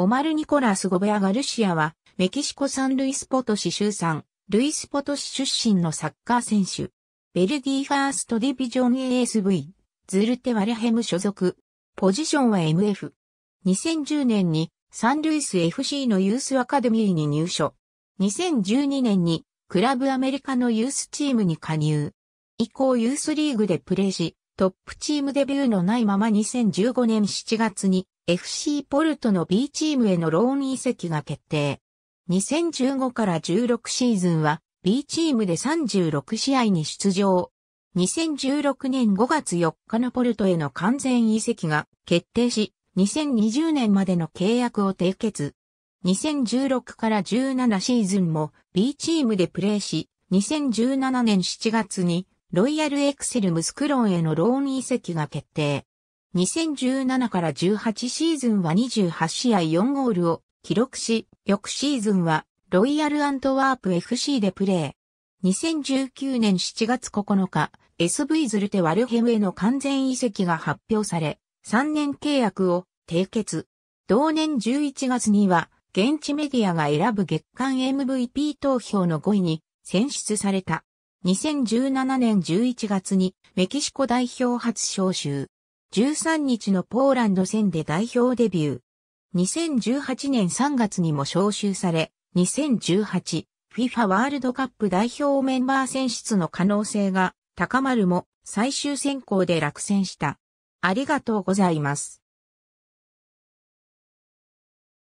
オマル・ニコラス・ゴベア・ガルシアは、メキシコサンルイスポト市州産、ルイスポト市出身のサッカー選手。ベルギーファーストディビジョン ASV、ズルテ・ワレヘム所属。ポジションは MF。2010年にサンルイス FC のユースアカデミーに入所。2012年にクラブアメリカのユースチームに加入。以降ユースリーグでプレーし、トップチームデビューのないまま2015年7月に FC ポルトの B チームへのローン移籍が決定。2015から16シーズンは B チームで36試合に出場。2016年5月4日のポルトへの完全移籍が決定し、2020年までの契約を締結。2016から17シーズンも B チームでプレーし、2017年7月にロイヤルエクセルムスクロンへのローン移籍が決定。2017から18シーズンは28試合4ゴールを記録し、翌シーズンはロイヤルアントワープ FC でプレー。2019年7月9日、SV ズルテワルヘムへの完全移籍が発表され、3年契約を締結。同年11月には、現地メディアが選ぶ月間 MVP 投票の5位に選出された。2017年11月にメキシコ代表初招集。13日のポーランド戦で代表デビュー。2018年3月にも招集され、2018 FIFA ワールドカップ代表メンバー選出の可能性が高まるも最終選考で落選した。ありがとうございます。